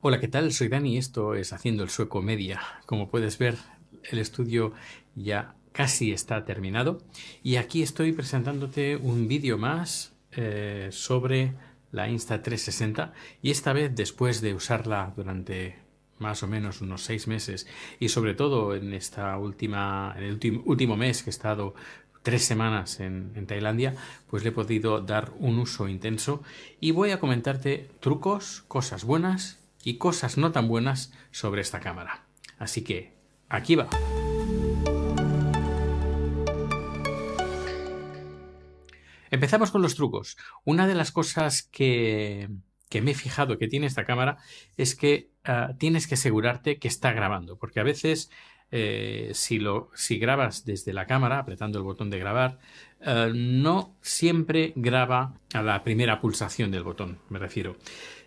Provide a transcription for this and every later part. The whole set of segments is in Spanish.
Hola, ¿qué tal? Soy Dani, y esto es Haciendo el Sueco Media. Como puedes ver, el estudio ya casi está terminado y aquí estoy presentándote un vídeo más eh, sobre la Insta360 y esta vez después de usarla durante más o menos unos seis meses y sobre todo en esta última en el último mes que he estado tres semanas en, en, Tailandia, pues le he podido dar un uso intenso y voy a comentarte trucos, cosas buenas y cosas no tan buenas sobre esta cámara. Así que, aquí va. Empezamos con los trucos. Una de las cosas que, me he fijado que tiene esta cámara es que ah, tienes que asegurarte que está grabando, porque a veces eh, si, lo, si grabas desde la cámara, apretando el botón de grabar, eh, no siempre graba a la primera pulsación del botón, me refiero,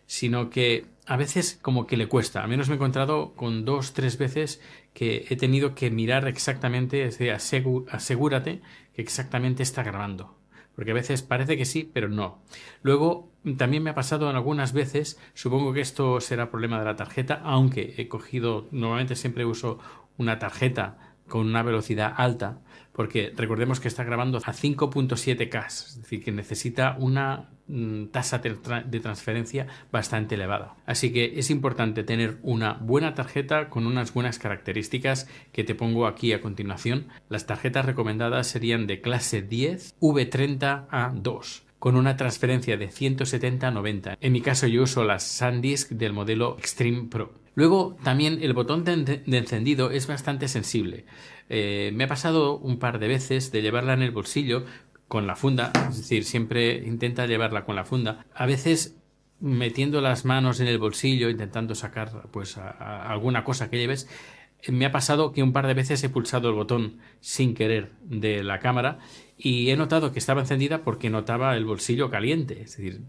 sino que a veces como que le cuesta. a menos me he encontrado con dos, tres veces que he tenido que mirar exactamente, es decir, asegúrate que exactamente está grabando. Porque a veces parece que sí, pero no. Luego, también me ha pasado en algunas veces, supongo que esto será problema de la tarjeta, aunque he cogido, normalmente siempre uso una tarjeta con una velocidad alta porque recordemos que está grabando a 5.7K, es decir, que necesita una mm, tasa de, transferencia bastante elevada. Así que es importante tener una buena tarjeta con unas buenas características que te pongo aquí a continuación. Las tarjetas recomendadas serían de clase 10 V30A2 con una transferencia de 170 90. En mi caso yo uso las SanDisk del modelo Extreme Pro. Luego también el botón de, encendido es bastante sensible. Eh, me ha pasado un par de veces de llevarla en el bolsillo con la funda, es decir, siempre intenta llevarla con la funda. A veces metiendo las manos en el bolsillo, intentando sacar pues alguna cosa que lleves, me ha pasado que un par de veces he pulsado el botón sin querer de la cámara y he notado que estaba encendida porque notaba el bolsillo caliente. Es decir,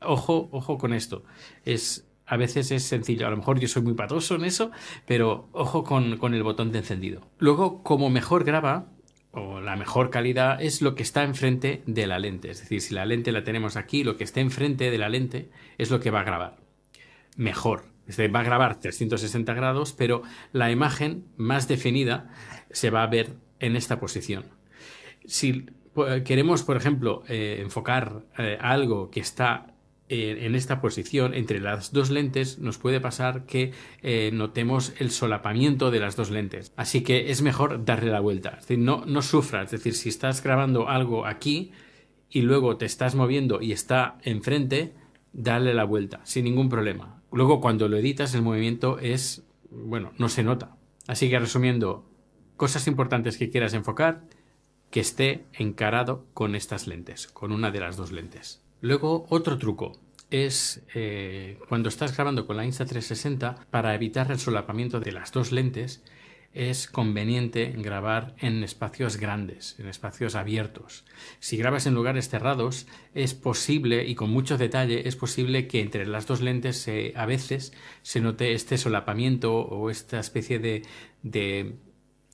ojo, ojo con esto. Es, a veces es sencillo. A lo mejor yo soy muy patoso en eso, pero ojo con, el botón de encendido. Luego, como mejor graba, o la mejor calidad es lo que está enfrente de la lente. Es decir, si la lente la tenemos aquí, lo que esté enfrente de la lente es lo que va a grabar. Mejor. Es decir, va a grabar 360 grados, pero la imagen más definida se va a ver en esta posición. Si pues, queremos, por ejemplo, eh, enfocar eh, algo que está en esta posición, entre las dos lentes, nos puede pasar que eh, notemos el solapamiento de las dos lentes. Así que es mejor darle la vuelta. Es no, sufras. Es decir, si estás grabando algo aquí y luego te estás moviendo y está enfrente, dale la vuelta, sin ningún problema. Luego, cuando lo editas, el movimiento es, bueno, no se nota. Así que resumiendo, cosas importantes que quieras enfocar, que esté encarado con estas lentes, con una de las dos lentes. Luego, otro truco es eh, cuando estás grabando con la Insta360, para evitar el solapamiento de las dos lentes, es conveniente grabar en espacios grandes, en espacios abiertos. Si grabas en lugares cerrados, es posible, y con mucho detalle, es posible que entre las dos lentes a veces se note este solapamiento o esta especie de, de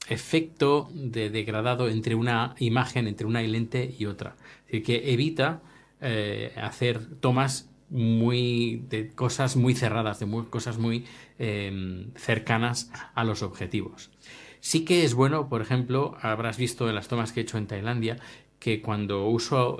efecto de degradado entre una imagen, entre una lente y otra. Es que evita eh, hacer tomas muy de cosas muy cerradas, de cosas muy em, cercanas a los objetivos. Sí que es bueno, por ejemplo, habrás visto en las tomas que he hecho en Tailandia, que cuando uso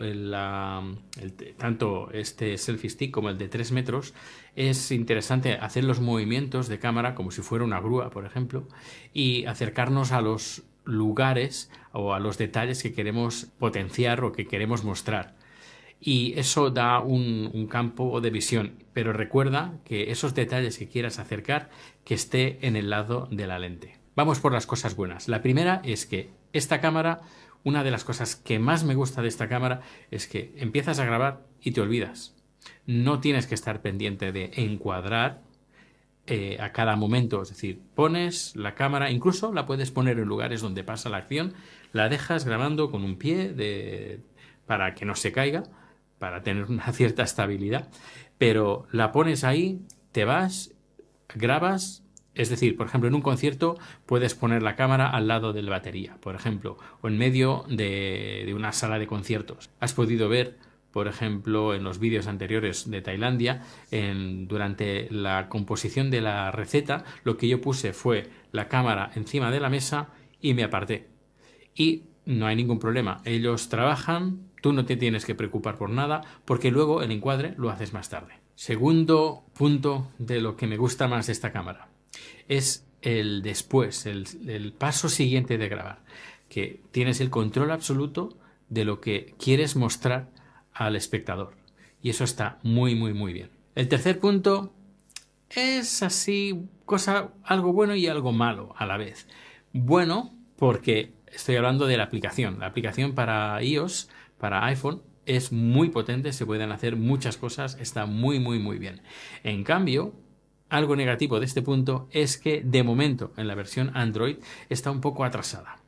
tanto este selfie stick como el de 3 metros, es interesante hacer los movimientos de cámara como si fuera una grúa, por ejemplo, y acercarnos a los lugares o a los detalles que queremos potenciar o que queremos mostrar y eso da un, campo de visión. Pero recuerda que esos detalles que quieras acercar, que esté en el lado de la lente. Vamos por las cosas buenas. La primera es que esta cámara, una de las cosas que más me gusta de esta cámara es que empiezas a grabar y te olvidas. No tienes que estar pendiente de encuadrar eh, a cada momento. Es decir, pones la cámara, incluso la puedes poner en lugares donde pasa la acción, la dejas grabando con un pie para que no se caiga para tener una cierta estabilidad, pero la pones ahí, te vas, grabas, es decir, por ejemplo, en un concierto puedes poner la cámara al lado de la batería, por ejemplo, o en medio de, una sala de conciertos. Has podido ver por ejemplo, en los vídeos anteriores de Tailandia, durante la composición de la receta, lo que yo puse fue la cámara encima de la mesa y me aparté. Y no hay ningún problema. Ellos trabajan, Tú no te tienes que preocupar por nada porque luego el encuadre lo haces más tarde. Segundo punto de lo que me gusta más de esta cámara es el después, el, el paso siguiente de grabar, que tienes el control absoluto de lo que quieres mostrar al espectador. Y eso está muy, muy, muy bien. El tercer punto es así, cosa, algo bueno y algo malo a la vez. Bueno, porque estoy hablando de la aplicación. La aplicación para iOS para iPhone es muy potente, se pueden hacer muchas cosas, está muy, muy, muy bien. En cambio, algo negativo de este punto es que de momento en la versión Android está un poco atrasada.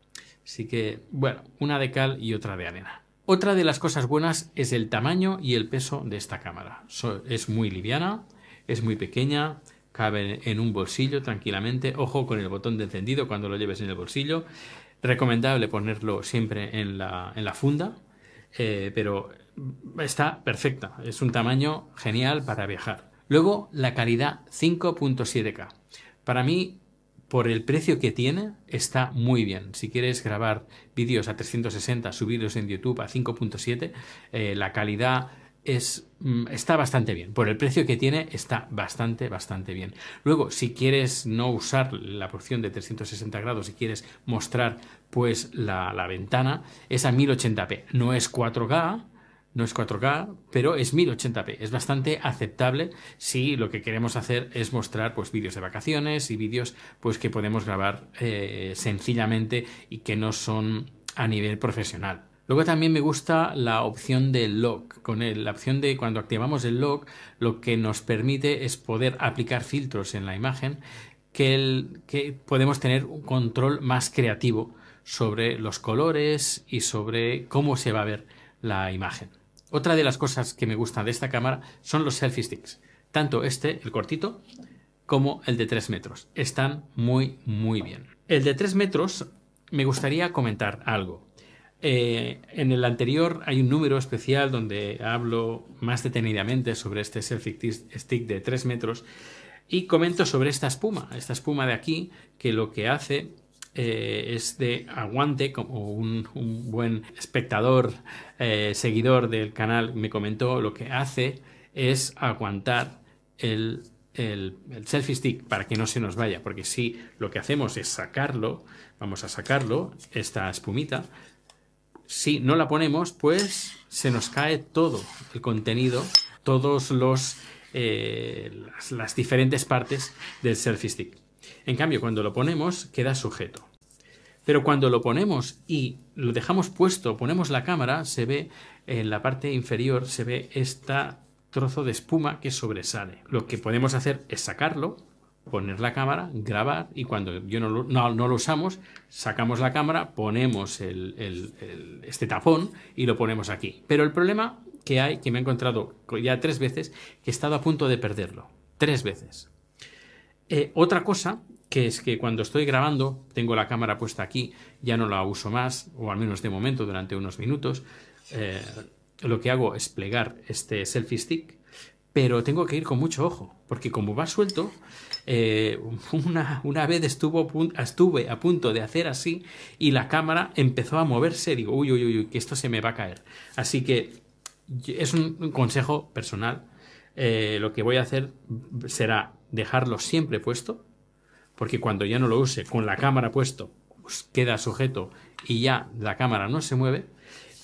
Así que, bueno, una de cal y otra de arena. Otra de las cosas buenas es el tamaño y el peso de esta cámara. es muy liviana, es muy pequeña, cabe en un bolsillo tranquilamente. Ojo con el botón de encendido cuando lo lleves en el bolsillo. Recomendable ponerlo siempre en la, en la funda eh, pero está perfecta. Es un tamaño genial para viajar. Luego, la calidad 5.7K. Para mí, por el precio que tiene, está muy bien. Si quieres grabar vídeos a 360, subirlos en YouTube a 5.7, eh, la calidad es, mm, está bastante bien. Por el precio que tiene, está bastante, bastante bien. Luego, si quieres no usar la porción de 360 grados y si quieres mostrar pues la, la ventana, es a 1080p. No es 4K, no es 4K, pero es 1080p. Es bastante aceptable si lo que queremos hacer es mostrar pues vídeos de vacaciones y vídeos pues que podemos grabar eh, sencillamente y que no son a nivel profesional. Luego también me gusta la opción de lock. Con la opción de cuando activamos el lock, lo que nos permite es poder aplicar filtros en la imagen que, que podemos tener un control más creativo sobre los colores y sobre cómo se va a ver la imagen. Otra de las cosas que me gusta de esta cámara son los selfie sticks. Tanto este, el cortito, como el de 3 metros. Están muy, muy bien. El de 3 metros me gustaría comentar algo. Eh, en el anterior hay un número especial donde hablo más detenidamente sobre este selfie stick de 3 metros y comento sobre esta espuma, esta espuma de aquí, que lo que hace eh, es de aguante, como un, buen espectador, eh, seguidor del canal me comentó, lo que hace es aguantar el, selfie stick para que no se nos vaya, porque si lo que hacemos es sacarlo, vamos a sacarlo, esta espumita, si no la ponemos, pues se nos cae todo el contenido, todos eh, las, las, diferentes partes del selfie stick. En cambio, cuando lo ponemos, queda sujeto. Pero cuando lo ponemos y lo dejamos puesto, ponemos la cámara, se ve en la parte inferior, se ve este trozo de espuma que sobresale. Lo que podemos hacer es sacarlo poner la cámara, grabar y cuando yo no lo, no, lo usamos, sacamos la cámara, ponemos este tapón y lo ponemos aquí. Pero el problema que hay, que me he encontrado ya tres veces, que he estado a punto de perderlo. Tres veces. Eh, otra cosa que es que cuando estoy grabando, tengo la cámara puesta aquí, ya no la uso más, o al menos de momento durante unos minutos, eh, lo que hago es plegar este selfie stick pero tengo que ir con mucho ojo, porque como va suelto, eh, una, vez estuvo, estuve a punto de hacer así y la cámara empezó a moverse, digo, uy, uy, uy, que esto se me va a caer. Así que es un, consejo personal. Eh, lo que voy a hacer será dejarlo siempre puesto, porque cuando ya no lo use con la cámara puesto, pues queda sujeto y ya la cámara no se mueve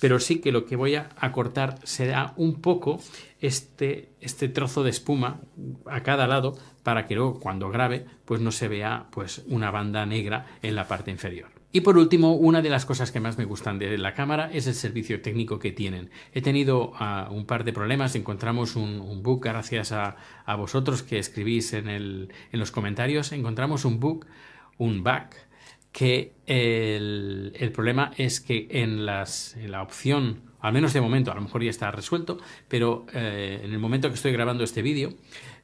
pero sí que lo que voy a cortar será un poco este, este trozo de espuma a cada lado para que luego cuando grabe pues no se vea pues una banda negra en la parte inferior. Y por último, una de las cosas que más me gustan de la cámara es el servicio técnico que tienen. He tenido ah, un par de problemas, encontramos un, bug, gracias a, vosotros que escribís en, en los comentarios, encontramos un bug, un bug, que el, problema es que en, las, la opción, al menos de momento, a lo mejor ya está resuelto, pero eh, en el momento que estoy grabando este vídeo,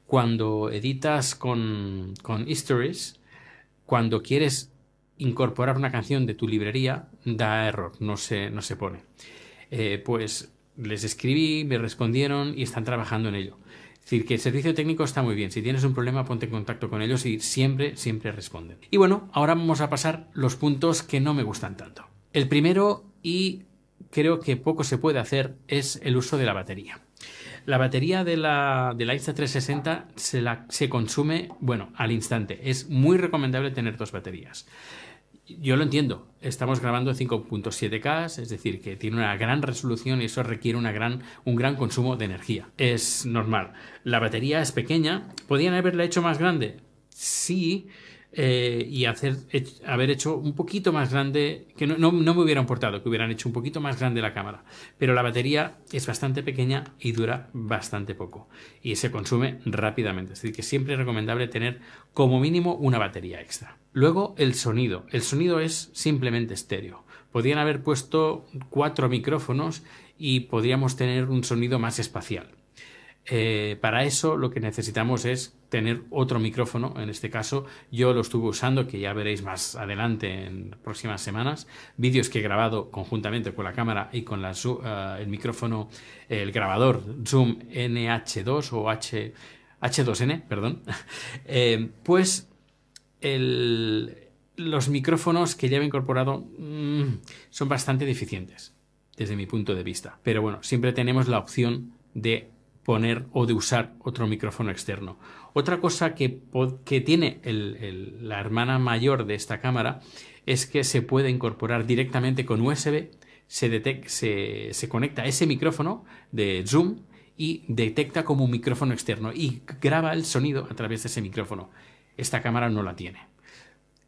cuando editas con, con cuando quieres incorporar una canción de tu librería, da error, no se, pone. Eh, pues les escribí, me respondieron y están trabajando en ello decir, que el servicio técnico está muy bien. Si tienes un problema, ponte en contacto con ellos y siempre, siempre responden. Y bueno, ahora vamos a pasar los puntos que no me gustan tanto. El primero, y creo que poco se puede hacer, es el uso de la batería. La batería de la, de la 360 se, la, se consume, bueno, al instante. Es muy recomendable tener dos baterías yo lo entiendo. Estamos grabando 5.7K, es decir, que tiene una gran resolución y eso requiere una gran, un gran consumo de energía. Es normal. La batería es pequeña. ¿Podrían haberla hecho más grande? Sí, eh, y haber hecho un poquito más grande, que no, me hubieran portado, que hubieran hecho un poquito más grande la cámara, pero la batería es bastante pequeña y dura bastante poco y se consume rápidamente, es decir, que siempre es recomendable tener como mínimo una batería extra. Luego el sonido, el sonido es simplemente estéreo, podrían haber puesto cuatro micrófonos y podríamos tener un sonido más espacial. Eh, para eso lo que necesitamos es tener otro micrófono, en este caso yo lo estuve usando, que ya veréis más adelante en próximas semanas, vídeos que he grabado conjuntamente con la cámara y con eh, el micrófono, el grabador Zoom NH2 o H, H2N, perdón, eh, pues los micrófonos que ya he incorporado mm, son bastante deficientes desde mi punto de vista, pero bueno, siempre tenemos la opción de poner o de usar otro micrófono externo. Otra cosa que, tiene la hermana mayor de esta cámara es que se puede incorporar directamente con USB, se, conecta a ese micrófono de Zoom y detecta como un micrófono externo y graba el sonido a través de ese micrófono. Esta cámara no la tiene.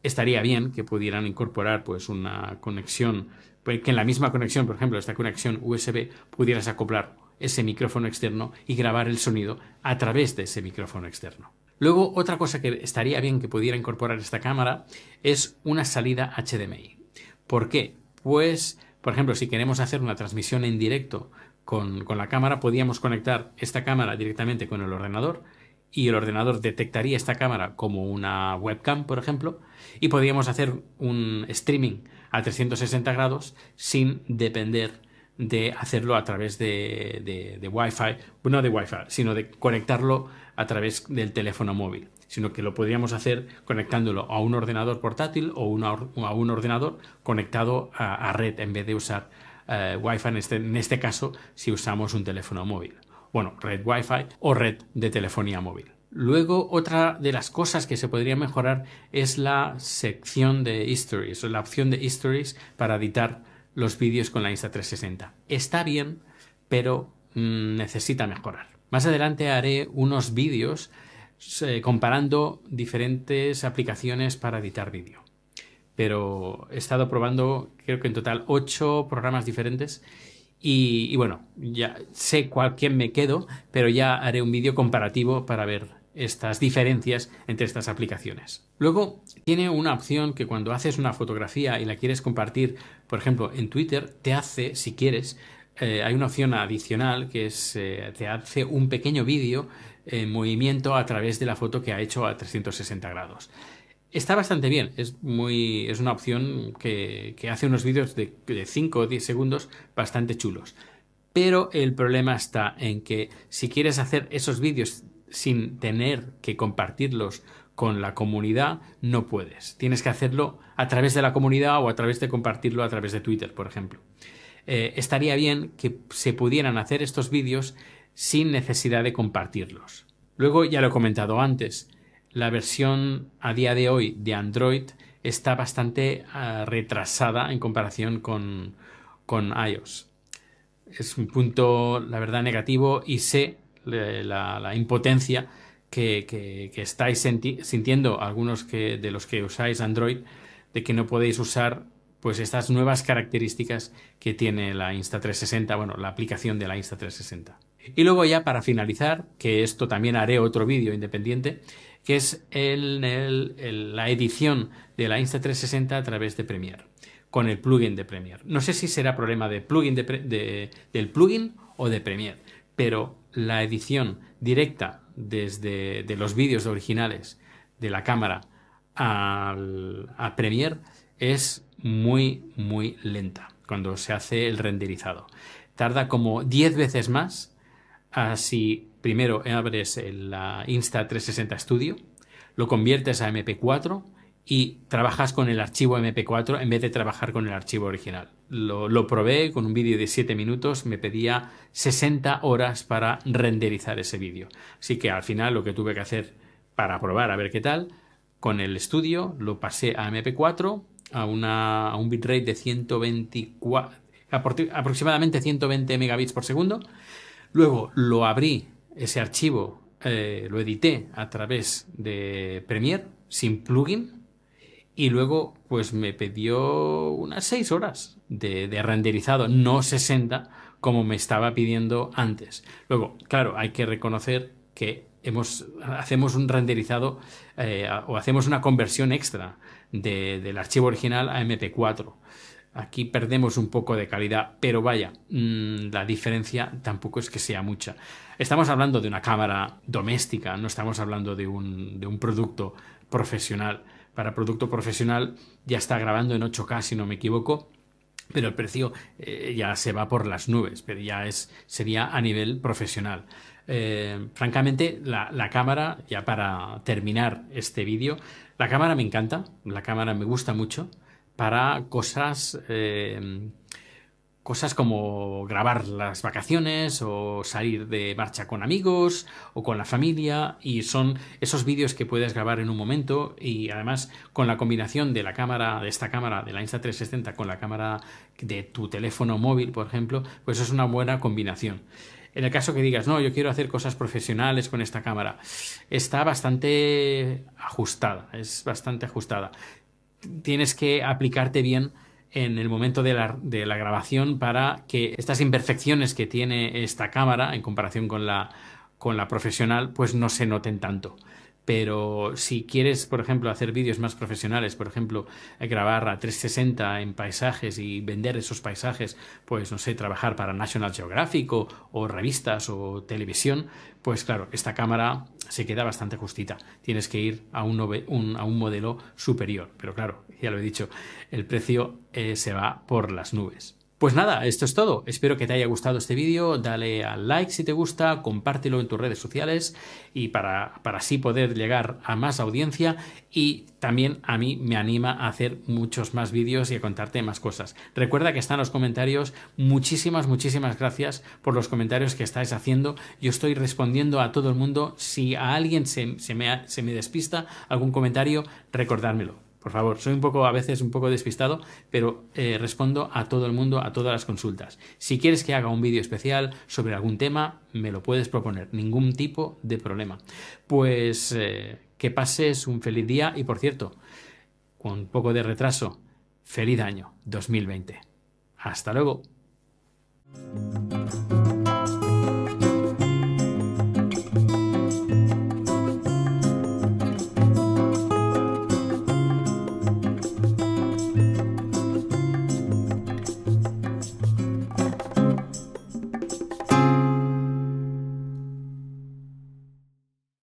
Estaría bien que pudieran incorporar pues una conexión, pues, que en la misma conexión, por ejemplo, esta conexión USB pudieras acoplar ese micrófono externo y grabar el sonido a través de ese micrófono externo. Luego, otra cosa que estaría bien que pudiera incorporar esta cámara es una salida HDMI. ¿Por qué? Pues, por ejemplo, si queremos hacer una transmisión en directo con, la cámara, podríamos conectar esta cámara directamente con el ordenador y el ordenador detectaría esta cámara como una webcam, por ejemplo, y podríamos hacer un streaming a 360 grados sin depender de hacerlo a través de, de, Wi-Fi, no de Wi-Fi, sino de conectarlo a través del teléfono móvil, sino que lo podríamos hacer conectándolo a un ordenador portátil o a un ordenador conectado a, red en vez de usar eh, Wi-Fi en este, en este caso si usamos un teléfono móvil. Bueno, red Wi-Fi o red de telefonía móvil. Luego, otra de las cosas que se podría mejorar es la sección de histories, la opción de histories para editar los vídeos con la Insta360. Está bien, pero mm, necesita mejorar. Más adelante haré unos vídeos eh, comparando diferentes aplicaciones para editar vídeo. Pero he estado probando, creo que en total, ocho programas diferentes. Y, bueno, ya sé cuál quién me quedo, pero ya haré un vídeo comparativo para ver estas diferencias entre estas aplicaciones. Luego tiene una opción que cuando haces una fotografía y la quieres compartir, por ejemplo, en Twitter, te hace, si quieres, eh, hay una opción adicional que es, eh, te hace un pequeño vídeo en movimiento a través de la foto que ha hecho a 360 grados. Está bastante bien, es, muy, es una opción que, hace unos vídeos de, de 5 o 10 segundos bastante chulos. Pero el problema está en que si quieres hacer esos vídeos sin tener que compartirlos con la comunidad, no puedes. Tienes que hacerlo a través de la comunidad o a través de compartirlo a través de Twitter, por ejemplo. Eh, estaría bien que se pudieran hacer estos vídeos sin necesidad de compartirlos. Luego, ya lo he comentado antes, la versión a día de hoy de Android está bastante ah, retrasada en comparación con, con iOS. Es un punto, la verdad, negativo y sé la, impotencia que, estáis sintiendo algunos que, de los que usáis Android, de que no podéis usar pues estas nuevas características que tiene la Insta360, bueno, la aplicación de la Insta360. Y luego ya para finalizar, que esto también haré otro vídeo independiente, que es el, la edición de la Insta360 a través de Premiere, con el plugin de Premiere. No sé si será problema de plugin del plugin o de Premiere, pero la edición directa desde de los vídeos originales de la cámara al, a Premiere es muy, muy lenta cuando se hace el renderizado. Tarda como 10 veces más así primero abres la Insta360 Studio, lo conviertes a MP4, y trabajas con el archivo MP4 en vez de trabajar con el archivo original. Lo, probé con un vídeo de 7 minutos, me pedía 60 horas para renderizar ese vídeo. Así que al final lo que tuve que hacer para probar a ver qué tal, con el estudio lo pasé a MP4 a, una, a un bitrate de 124, aproximadamente 120 megabits por segundo. Luego lo abrí, ese archivo, eh, lo edité a través de Premiere sin plugin y luego, pues me pidió unas 6 horas de, renderizado, no 60 como me estaba pidiendo antes. Luego, claro, hay que reconocer que hemos, hacemos un renderizado eh, o hacemos una conversión extra del archivo original a MP4. Aquí perdemos un poco de calidad, pero vaya, mm, la diferencia tampoco es que sea mucha. Estamos hablando de una cámara doméstica, no estamos hablando de un, de un producto profesional para producto profesional ya está grabando en 8K, si no me equivoco. Pero el precio eh, ya se va por las nubes, pero ya es, sería a nivel profesional. Eh, francamente, la, cámara, ya para terminar este vídeo, la cámara me encanta, la cámara me gusta mucho para cosas eh, Cosas como grabar las vacaciones o salir de marcha con amigos o con la familia y son esos vídeos que puedes grabar en un momento y además con la combinación de la cámara, de esta cámara, de la Insta360 con la cámara de tu teléfono móvil, por ejemplo, pues es una buena combinación. En el caso que digas, no, yo quiero hacer cosas profesionales con esta cámara, está bastante ajustada, es bastante ajustada. Tienes que aplicarte bien en el momento de la, de la, grabación para que estas imperfecciones que tiene esta cámara en comparación con la, con la profesional pues no se noten tanto pero si quieres, por ejemplo, hacer vídeos más profesionales, por ejemplo, grabar a 360 en paisajes y vender esos paisajes, pues no sé, trabajar para National Geographic o, revistas o televisión, pues claro, esta cámara se queda bastante justita. Tienes que ir a un, modelo superior. Pero claro, ya lo he dicho, el precio eh, se va por las nubes. Pues nada, esto es todo. Espero que te haya gustado este vídeo. Dale al like si te gusta, compártelo en tus redes sociales y para, así poder llegar a más audiencia. Y también a mí me anima a hacer muchos más vídeos y a contarte más cosas. Recuerda que están los comentarios. Muchísimas, muchísimas gracias por los comentarios que estáis haciendo. Yo estoy respondiendo a todo el mundo. Si a alguien se, se, me, se me despista algún comentario, recordármelo. Por favor, soy un poco, a veces un poco despistado, pero eh, respondo a todo el mundo, a todas las consultas. Si quieres que haga un vídeo especial sobre algún tema, me lo puedes proponer, ningún tipo de problema. Pues eh, que pases un feliz día y por cierto, con un poco de retraso, feliz año 2020. Hasta luego.